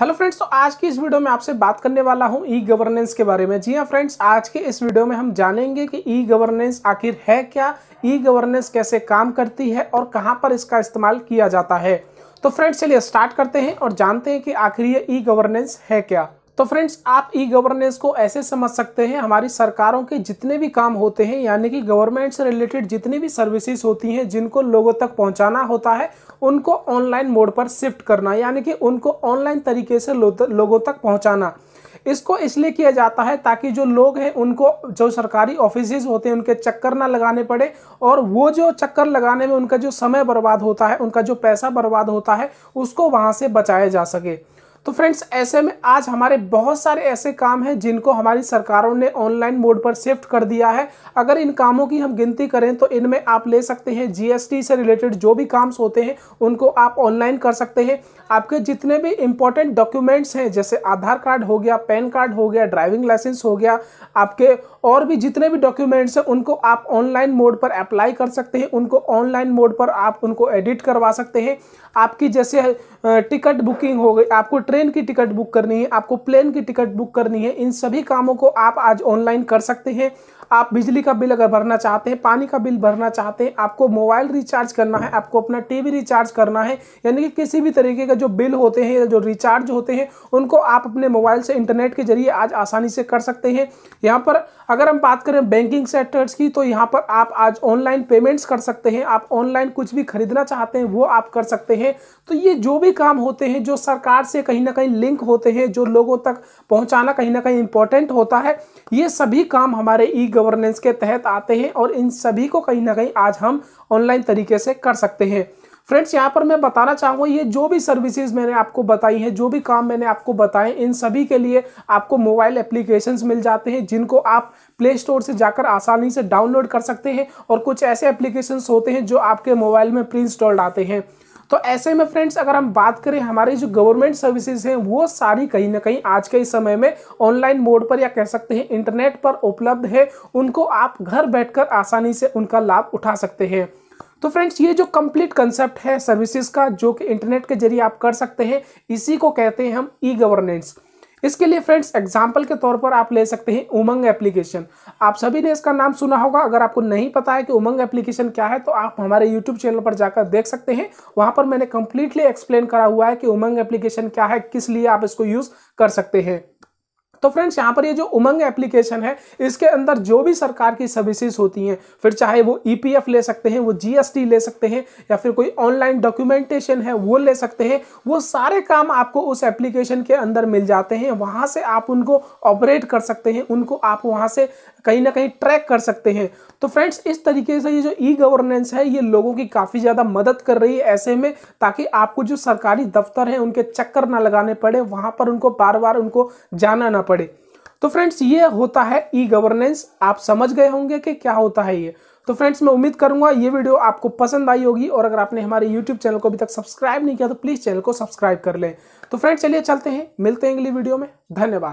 hello friends तो आज की इस वीडियो में आपसे बात करने वाला हूं ई गवर्नेंस के बारे में जी हां फ्रेंड्स आज के इस वीडियो में हम जानेंगे कि ई गवर्नेंस आखिर है क्या ई गवर्नेंस कैसे काम करती है और कहां पर इसका इस्तेमाल किया जाता है तो फ्रेंड्स चलिए स्टार्ट करते हैं और जानते हैं कि आखिर ये ई गवर्नेंस है क्या तो फ्रेंड्स आप ई गवर्नेंस को ऐसे समझ सकते हैं हमारी सरकारों के जितने भी काम होते हैं यानी कि गवर्नमेंट से रिलेटेड जितनी भी सर्विसेज होती हैं जिनको लोगों तक पहुंचाना होता है उनको ऑनलाइन मोड पर शिफ्ट करना यानी कि उनको ऑनलाइन तरीके से लोगों तक पहुंचाना इसको इसलिए किया जाता है ताकि जो लोग हैं उनको जो सरकारी ऑफिस होते हैं उनके चक्कर ना लगाने पड़े और वो जो चक्कर लगाने में उनका जो समय बर्बाद होता है उनका जो पैसा बर्बाद होता है उसको वहाँ से बचाया जा सके तो फ्रेंड्स ऐसे में आज हमारे बहुत सारे ऐसे काम हैं जिनको हमारी सरकारों ने ऑनलाइन मोड पर शिफ्ट कर दिया है अगर इन कामों की हम गिनती करें तो इनमें आप ले सकते हैं जीएसटी से रिलेटेड जो भी काम्स होते हैं उनको आप ऑनलाइन कर सकते हैं आपके जितने भी इंपॉर्टेंट डॉक्यूमेंट्स हैं जैसे आधार कार्ड हो गया पैन कार्ड हो गया ड्राइविंग लाइसेंस हो गया आपके और भी जितने भी डॉक्यूमेंट्स हैं उनको आप ऑनलाइन मोड पर अप्लाई कर सकते हैं उनको ऑनलाइन मोड पर आप उनको एडिट करवा सकते हैं आपकी जैसे टिकट बुकिंग हो गई आपको ट्रेन की टिकट बुक करनी है आपको प्लेन की टिकट बुक करनी है इन सभी कामों को आप आज ऑनलाइन कर सकते हैं आप बिजली का बिल अगर भरना चाहते हैं पानी का बिल भरना चाहते हैं आपको मोबाइल रिचार्ज करना है आपको अपना टीवी रिचार्ज करना है यानी कि किसी भी तरीके का जो बिल होते हैं या जो रिचार्ज होते हैं उनको आप अपने मोबाइल से इंटरनेट के जरिए आज आसानी से कर सकते हैं यहाँ पर अगर हम बात करें बैंकिंग सेक्टर्स की तो यहाँ पर आप आज ऑनलाइन पेमेंट्स कर सकते हैं आप ऑनलाइन कुछ भी खरीदना चाहते हैं वो आप कर सकते हैं तो ये जो भी भी काम होते हैं जो सरकार से कहीं ना कहीं लिंक होते हैं जो लोगों तक पहुंचाना कहीं ना कहीं इंपॉर्टेंट होता है ये सभी काम हमारे ई गवर्नेंस के तहत आते हैं और इन सभी को कहीं ना कहीं आज हम ऑनलाइन तरीके से कर सकते हैं फ्रेंड्स यहाँ पर मैं बताना चाहूँगा ये जो भी सर्विसेज मैंने आपको बताई हैं जो भी काम मैंने आपको बताए इन सभी के लिए आपको मोबाइल एप्लीकेशंस मिल जाते हैं जिनको आप प्ले स्टोर से जाकर आसानी से डाउनलोड कर सकते हैं और कुछ ऐसे एप्लीकेशंस होते हैं जो आपके मोबाइल में प्री इंस्टॉल्ड आते हैं तो ऐसे में फ्रेंड्स अगर हम बात करें हमारी जो गवर्नमेंट सर्विसेज हैं वो सारी कहीं ना कहीं आज के इस समय में ऑनलाइन मोड पर या कह सकते हैं इंटरनेट पर उपलब्ध है उनको आप घर बैठकर आसानी से उनका लाभ उठा सकते हैं तो फ्रेंड्स ये जो कंप्लीट कंसेप्ट है सर्विसेज का जो कि इंटरनेट के जरिए आप कर सकते हैं इसी को कहते हैं हम ई गवर्नेंस इसके लिए फ्रेंड्स एग्जाम्पल के तौर पर आप ले सकते हैं उमंग एप्लीकेशन आप सभी ने इसका नाम सुना होगा अगर आपको नहीं पता है कि उमंग एप्लीकेशन क्या है तो आप हमारे यूट्यूब चैनल पर जाकर देख सकते हैं वहाँ पर मैंने कंप्लीटली एक्सप्लेन करा हुआ है कि उमंग एप्लीकेशन क्या है किस लिए आप इसको यूज़ कर सकते हैं तो फ्रेंड्स यहाँ पर ये जो उमंग एप्लीकेशन है इसके अंदर जो भी सरकार की सर्विसेज होती हैं फिर चाहे वो ईपीएफ e ले सकते हैं वो जीएसटी ले सकते हैं या फिर कोई ऑनलाइन डॉक्यूमेंटेशन है वो ले सकते हैं वो सारे काम आपको उस एप्लीकेशन के अंदर मिल जाते हैं वहाँ से आप उनको ऑपरेट कर सकते हैं उनको आप वहाँ से कहीं ना कहीं ट्रैक कर सकते हैं तो फ्रेंड्स इस तरीके से ये जो ई गवर्नेंस है ये लोगों की काफ़ी ज़्यादा मदद कर रही है ऐसे में ताकि आपको जो सरकारी दफ्तर हैं उनके चक्कर ना लगाने पड़े वहाँ पर उनको बार बार उनको जाना ना पड़े तो फ्रेंड्स ये होता है ई गवर्नेंस आप समझ गए होंगे कि क्या होता है ये तो फ्रेंड्स मैं उम्मीद करूंगा ये वीडियो आपको पसंद आई होगी और अगर आपने हमारे यूट्यूब चैनल को अभी तक सब्सक्राइब नहीं किया तो प्लीज़ चैनल को सब्सक्राइब कर लें तो फ्रेंड्स चलिए चलते हैं मिलते हैं अगली वीडियो में धन्यवाद